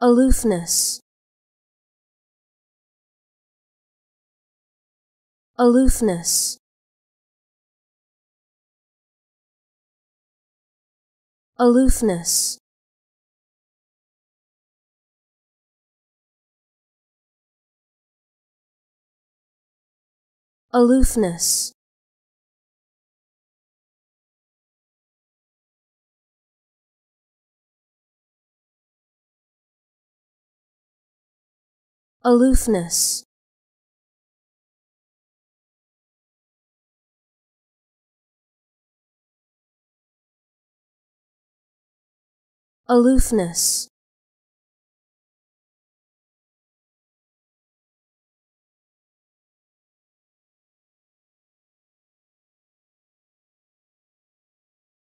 aloofness aloofness aloofness aloofness aloofness aloofness